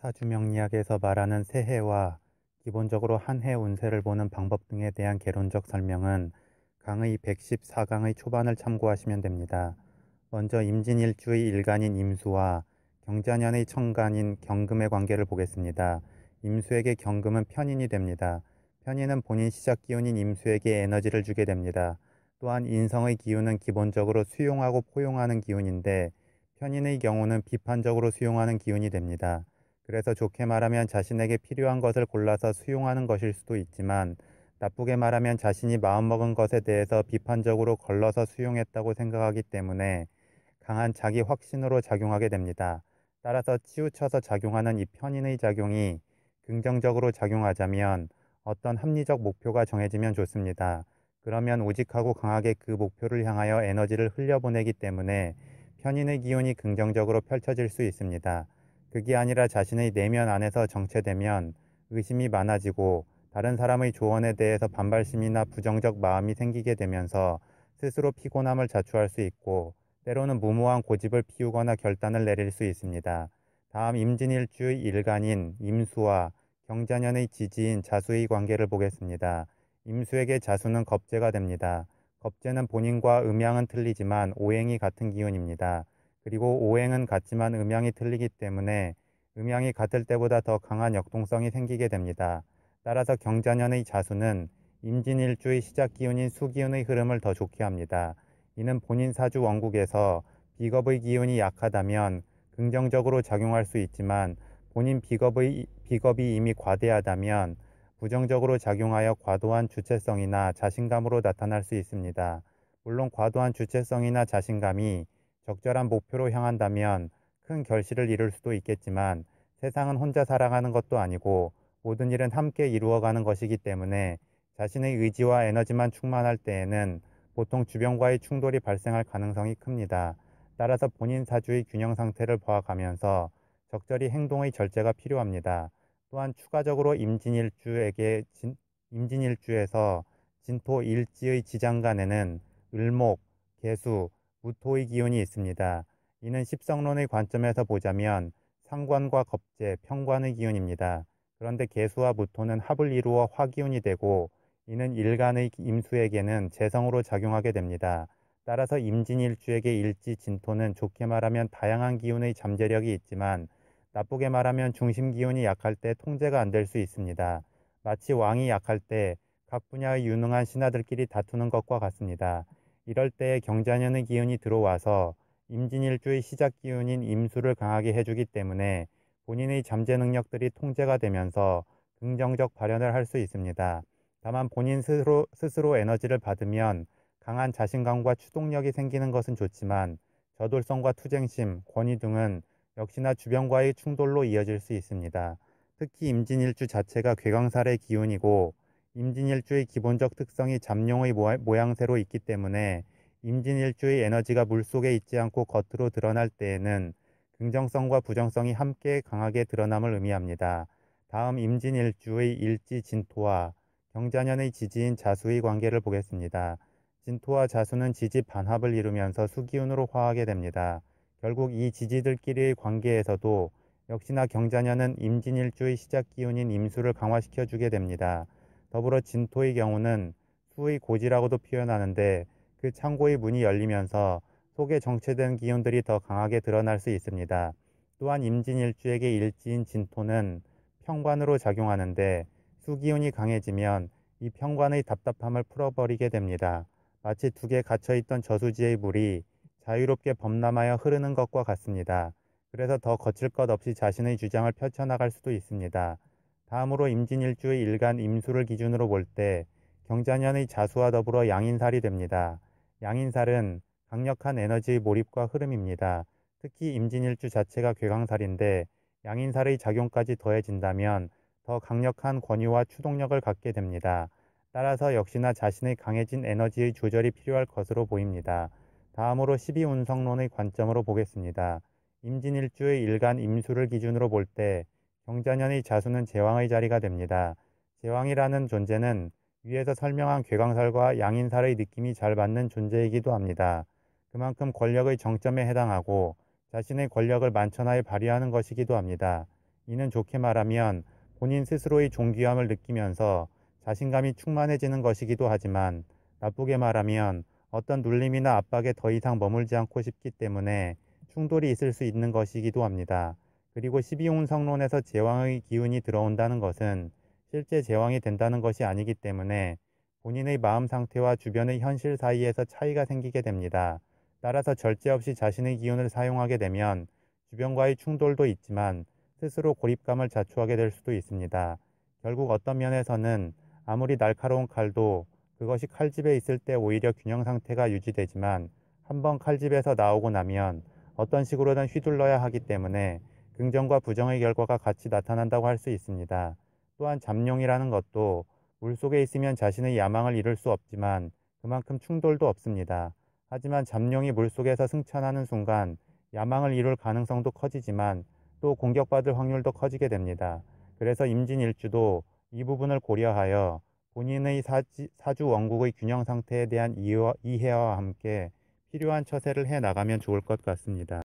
사주명리학에서 말하는 새해와 기본적으로 한해 운세를 보는 방법 등에 대한 개론적 설명은 강의 114강의 초반을 참고하시면 됩니다. 먼저 임진일주의 일간인 임수와 경자년의 청간인 경금의 관계를 보겠습니다. 임수에게 경금은 편인이 됩니다. 편인은 본인 시작 기운인 임수에게 에너지를 주게 됩니다. 또한 인성의 기운은 기본적으로 수용하고 포용하는 기운인데 편인의 경우는 비판적으로 수용하는 기운이 됩니다. 그래서 좋게 말하면 자신에게 필요한 것을 골라서 수용하는 것일 수도 있지만 나쁘게 말하면 자신이 마음먹은 것에 대해서 비판적으로 걸러서 수용했다고 생각하기 때문에 강한 자기 확신으로 작용하게 됩니다. 따라서 치우쳐서 작용하는 이 편인의 작용이 긍정적으로 작용하자면 어떤 합리적 목표가 정해지면 좋습니다. 그러면 오직하고 강하게 그 목표를 향하여 에너지를 흘려보내기 때문에 편인의 기운이 긍정적으로 펼쳐질 수 있습니다. 그게 아니라 자신의 내면 안에서 정체되면 의심이 많아지고 다른 사람의 조언에 대해서 반발심이나 부정적 마음이 생기게 되면서 스스로 피곤함을 자초할 수 있고 때로는 무모한 고집을 피우거나 결단을 내릴 수 있습니다. 다음 임진일주의 일간인 임수와 경자년의 지지인 자수의 관계를 보겠습니다. 임수에게 자수는 겁재가 됩니다. 겁재는 본인과 음향은 틀리지만 오행이 같은 기운입니다. 그리고 오행은 같지만 음양이 틀리기 때문에 음양이 같을 때보다 더 강한 역동성이 생기게 됩니다. 따라서 경자년의 자수는 임진일주의 시작 기운인 수기운의 흐름을 더 좋게 합니다. 이는 본인 사주 원국에서 비겁의 기운이 약하다면 긍정적으로 작용할 수 있지만 본인 비겁의, 비겁이 이미 과대하다면 부정적으로 작용하여 과도한 주체성이나 자신감으로 나타날 수 있습니다. 물론 과도한 주체성이나 자신감이 적절한 목표로 향한다면 큰 결실을 이룰 수도 있겠지만 세상은 혼자 살아가는 것도 아니고 모든 일은 함께 이루어가는 것이기 때문에 자신의 의지와 에너지만 충만할 때에는 보통 주변과의 충돌이 발생할 가능성이 큽니다. 따라서 본인 사주의 균형 상태를 보아가면서 적절히 행동의 절제가 필요합니다. 또한 추가적으로 임진일주에게 진, 임진일주에서 진토 일지의 지장간에는 을목, 개수, 무토의 기운이 있습니다. 이는 십성론의 관점에서 보자면 상관과 겁제 평관의 기운입니다. 그런데 개수와 무토는 합을 이루어 화기운이 되고 이는 일간의 임수에게는 재성으로 작용하게 됩니다. 따라서 임진일주에게 일지 진토는 좋게 말하면 다양한 기운의 잠재력이 있지만 나쁘게 말하면 중심 기운이 약할 때 통제가 안 될 수 있습니다. 마치 왕이 약할 때 각 분야의 유능한 신하들끼리 다투는 것과 같습니다. 이럴 때 경자년의 기운이 들어와서 임진일주의 시작 기운인 임수를 강하게 해주기 때문에 본인의 잠재 능력들이 통제가 되면서 긍정적 발현을 할 수 있습니다. 다만 본인 스스로, 스스로 에너지를 받으면 강한 자신감과 추동력이 생기는 것은 좋지만 저돌성과 투쟁심, 권위 등은 역시나 주변과의 충돌로 이어질 수 있습니다. 특히 임진일주 자체가 괴강살의 기운이고 임진일주의 기본적 특성이 잠룡의 모양새로 있기 때문에 임진일주의 에너지가 물속에 있지 않고 겉으로 드러날 때에는 긍정성과 부정성이 함께 강하게 드러남을 의미합니다. 다음 임진일주의 일지 진토와 경자년의 지지인 자수의 관계를 보겠습니다. 진토와 자수는 지지 반합을 이루면서 수기운으로 화하게 됩니다. 결국 이 지지들끼리의 관계에서도 역시나 경자년은 임진일주의 시작 기운인 임수를 강화시켜주게 됩니다. 더불어 진토의 경우는 수의 고지라고도 표현하는데 그 창고의 문이 열리면서 속에 정체된 기운들이 더 강하게 드러날 수 있습니다. 또한 임진일주에게 일지인 진토는 평관으로 작용하는데 수기운이 강해지면 이 평관의 답답함을 풀어버리게 됩니다. 마치 두 개 갇혀있던 저수지의 물이 자유롭게 범람하여 흐르는 것과 같습니다. 그래서 더 거칠 것 없이 자신의 주장을 펼쳐나갈 수도 있습니다. 다음으로 임진일주의 일간 임수를 기준으로 볼 때 경자년의 자수와 더불어 양인살이 됩니다. 양인살은 강력한 에너지의 몰입과 흐름입니다. 특히 임진일주 자체가 괴강살인데 양인살의 작용까지 더해진다면 더 강력한 권유와 추동력을 갖게 됩니다. 따라서 역시나 자신의 강해진 에너지의 조절이 필요할 것으로 보입니다. 다음으로 12운성론의 관점으로 보겠습니다. 임진일주의 일간 임수를 기준으로 볼때 경자년의 자수는 제왕의 자리가 됩니다. 제왕이라는 존재는 위에서 설명한 괴광살과 양인살의 느낌이 잘 맞는 존재이기도 합니다. 그만큼 권력의 정점에 해당하고 자신의 권력을 만천하에 발휘하는 것이기도 합니다. 이는 좋게 말하면 본인 스스로의 존귀함을 느끼면서 자신감이 충만해지는 것이기도 하지만 나쁘게 말하면 어떤 눌림이나 압박에 더 이상 머물지 않고 싶기 때문에 충돌이 있을 수 있는 것이기도 합니다. 그리고 12혼 성론에서 제왕의 기운이 들어온다는 것은 실제 제왕이 된다는 것이 아니기 때문에 본인의 마음 상태와 주변의 현실 사이에서 차이가 생기게 됩니다. 따라서 절제 없이 자신의 기운을 사용하게 되면 주변과의 충돌도 있지만 스스로 고립감을 자초하게 될 수도 있습니다. 결국 어떤 면에서는 아무리 날카로운 칼도 그것이 칼집에 있을 때 오히려 균형 상태가 유지되지만 한번 칼집에서 나오고 나면 어떤 식으로든 휘둘러야 하기 때문에 긍정과 부정의 결과가 같이 나타난다고 할 수 있습니다. 또한 잠룡이라는 것도 물속에 있으면 자신의 야망을 이룰 수 없지만 그만큼 충돌도 없습니다. 하지만 잠룡이 물속에서 승천하는 순간 야망을 이룰 가능성도 커지지만 또 공격받을 확률도 커지게 됩니다. 그래서 임진일주도 이 부분을 고려하여 본인의 사지, 사주 원국의 균형 상태에 대한 이해와 함께 필요한 처세를 해 나가면 좋을 것 같습니다.